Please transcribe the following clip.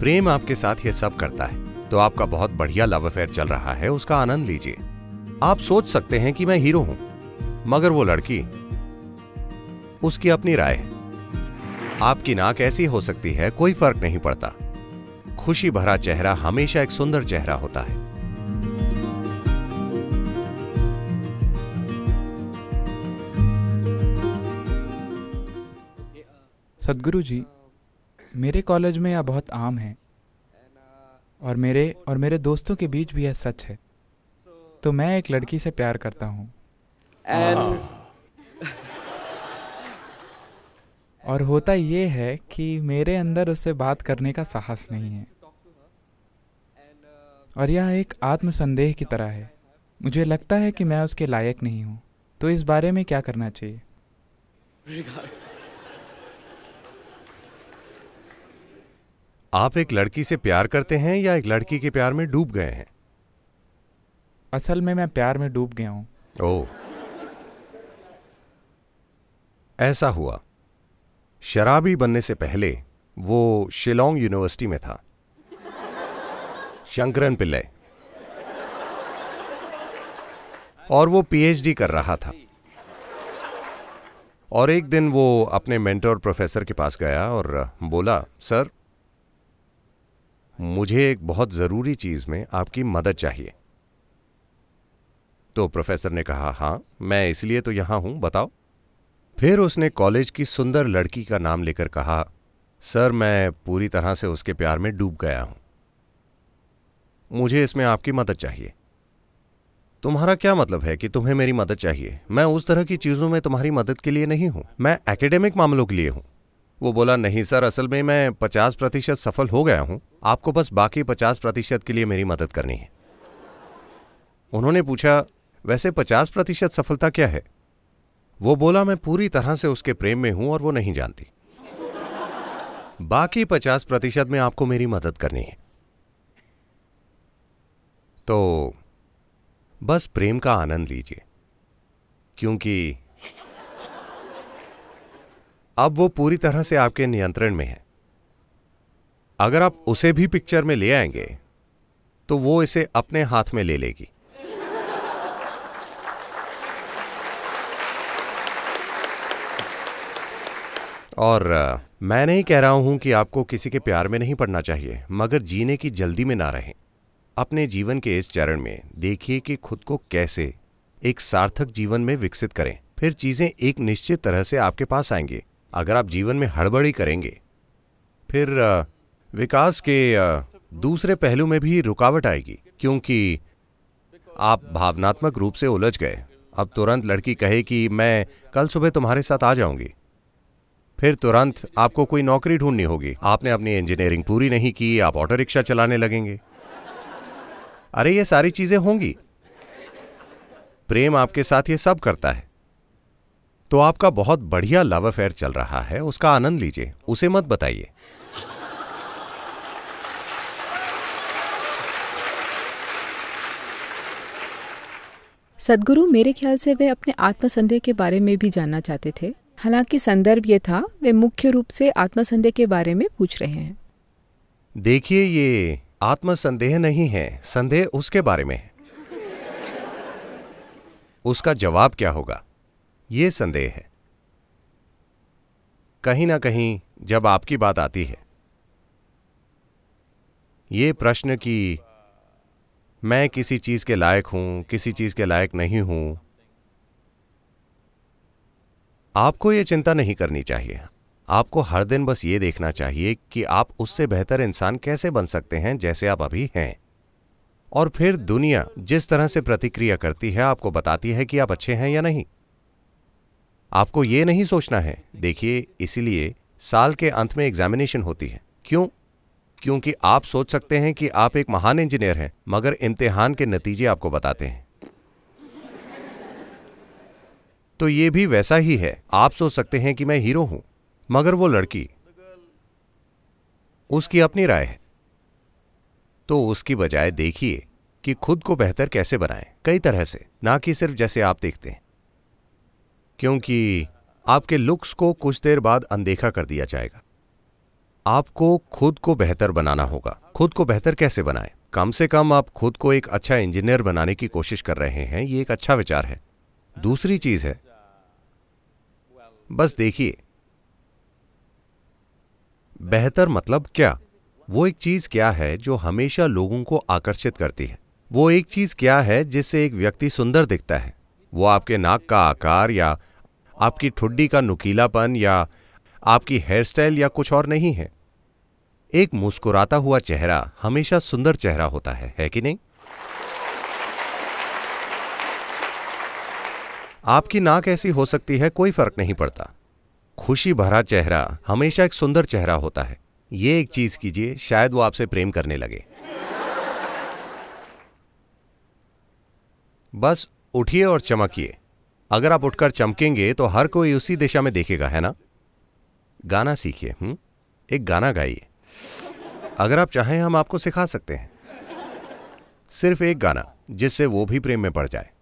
प्रेम आपके साथ ये सब करता है तो आपका बहुत बढ़िया लव अफेयर चल रहा है उसका आनंद लीजिए आप सोच सकते हैं कि मैं हीरो हूं मगर वो लड़की उसकी अपनी राय है आपकी नाक ऐसी हो सकती है कोई फर्क नहीं पड़ता खुशी भरा चेहरा हमेशा एक सुंदर चेहरा होता है सदगुरु जी मेरे कॉलेज में यह बहुत आम है और मेरे और मेरे दोस्तों के बीच भी यह सच है तो मैं एक लड़की से प्यार करता हूँ And... Ah. और होता ये है कि मेरे अंदर उससे बात करने का साहस नहीं है और यह एक आत्मसंदेह की तरह है मुझे लगता है कि मैं उसके लायक नहीं हूँ तो इस बारे में क्या करना चाहिए आप एक लड़की से प्यार करते हैं या एक लड़की के प्यार में डूब गए हैं असल में मैं प्यार में डूब गया हूं ओ ऐसा हुआ शराबी बनने से पहले वो शिलोंग यूनिवर्सिटी में था शंकरन पिल्ले और वो पीएचडी कर रहा था और एक दिन वो अपने मेंटर प्रोफेसर के पास गया और बोला सर मुझे एक बहुत ज़रूरी चीज़ में आपकी मदद चाहिए तो प्रोफेसर ने कहा हां मैं इसलिए तो यहां हूं बताओ फिर उसने कॉलेज की सुंदर लड़की का नाम लेकर कहा सर मैं पूरी तरह से उसके प्यार में डूब गया हूं मुझे इसमें आपकी मदद चाहिए तुम्हारा क्या मतलब है कि तुम्हें मेरी मदद चाहिए मैं उस तरह की चीज़ों में तुम्हारी मदद के लिए नहीं हूं मैं एकेडेमिक मामलों के लिए हूं वो बोला नहीं सर असल में मैं पचास प्रतिशत सफल हो गया हूं आपको बस बाकी पचास प्रतिशत के लिए मेरी मदद करनी है उन्होंने पूछा वैसे पचास प्रतिशत सफलता क्या है वो बोला मैं पूरी तरह से उसके प्रेम में हूं और वो नहीं जानती बाकी पचास प्रतिशत में आपको मेरी मदद करनी है तो बस प्रेम का आनंद लीजिए क्योंकि अब वो पूरी तरह से आपके नियंत्रण में है अगर आप उसे भी पिक्चर में ले आएंगे तो वो इसे अपने हाथ में ले लेगी और मैं नहीं कह रहा हूं कि आपको किसी के प्यार में नहीं पड़ना चाहिए मगर जीने की जल्दी में ना रहें अपने जीवन के इस चरण में देखिए कि खुद को कैसे एक सार्थक जीवन में विकसित करें फिर चीजें एक निश्चित तरह से आपके पास आएंगी अगर आप जीवन में हड़बड़ी करेंगे फिर विकास के दूसरे पहलू में भी रुकावट आएगी क्योंकि आप भावनात्मक रूप से उलझ गए अब तुरंत लड़की कहे कि मैं कल सुबह तुम्हारे साथ आ जाऊंगी फिर तुरंत आपको कोई नौकरी ढूंढनी होगी आपने अपनी इंजीनियरिंग पूरी नहीं की आप ऑटो रिक्शा चलाने लगेंगे अरे ये सारी चीजें होंगी प्रेम आपके साथ ये सब करता है तो आपका बहुत बढ़िया लव अफेयर चल रहा है उसका आनंद लीजिए उसे मत बताइए सदगुरु मेरे ख्याल से वे अपने आत्मसंदेह के बारे में भी जानना चाहते थे हालांकि संदर्भ ये था वे मुख्य रूप से आत्मसंदेह के बारे में पूछ रहे हैं देखिए ये आत्मसंदेह नहीं है संदेह उसके बारे में है उसका जवाब क्या होगा ये संदेह है कहीं ना कहीं जब आपकी बात आती है ये प्रश्न कि मैं किसी चीज़ के लायक हूं किसी चीज़ के लायक नहीं हूं आपको यह चिंता नहीं करनी चाहिए आपको हर दिन बस ये देखना चाहिए कि आप उससे बेहतर इंसान कैसे बन सकते हैं जैसे आप अभी हैं और फिर दुनिया जिस तरह से प्रतिक्रिया करती है आपको बताती है कि आप अच्छे हैं या नहीं आपको ये नहीं सोचना है देखिए इसीलिए साल के अंत में एग्जामिनेशन होती है क्यों क्योंकि आप सोच सकते हैं कि आप एक महान इंजीनियर हैं मगर इम्तिहान के नतीजे आपको बताते हैं तो ये भी वैसा ही है आप सोच सकते हैं कि मैं हीरो हूं मगर वो लड़की उसकी अपनी राय है तो उसकी बजाय देखिए कि खुद को बेहतर कैसे बनाएं कई तरह से ना कि सिर्फ जैसे आप देखते हैं क्योंकि आपके लुक्स को कुछ देर बाद अनदेखा कर दिया जाएगा आपको खुद को बेहतर बनाना होगा खुद को बेहतर कैसे बनाएं कम से कम आप खुद को एक अच्छा इंजीनियर बनाने की कोशिश कर रहे हैं ये एक अच्छा विचार है दूसरी चीज है बस देखिए बेहतर मतलब क्या वो एक चीज क्या है जो हमेशा लोगों को आकर्षित करती है वो एक चीज क्या है जिससे एक व्यक्ति सुंदर दिखता है वो आपके नाक का आकार या आपकी ठुड्डी का नुकीलापन या आपकी हेयर स्टाइल या कुछ और नहीं है एक मुस्कुराता हुआ चेहरा हमेशा सुंदर चेहरा होता है है कि नहीं आपकी नाक ऐसी हो सकती है कोई फर्क नहीं पड़ता खुशी भरा चेहरा हमेशा एक सुंदर चेहरा होता है ये एक चीज कीजिए शायद वो आपसे प्रेम करने लगे बस उठिए और चमकिए अगर आप उठकर चमकेंगे तो हर कोई उसी दिशा में देखेगा है ना गाना सीखिए हम हम्म? एक गाना गाइए अगर आप चाहें हम आपको सिखा सकते हैं सिर्फ एक गाना जिससे वो भी प्रेम में पड़ जाए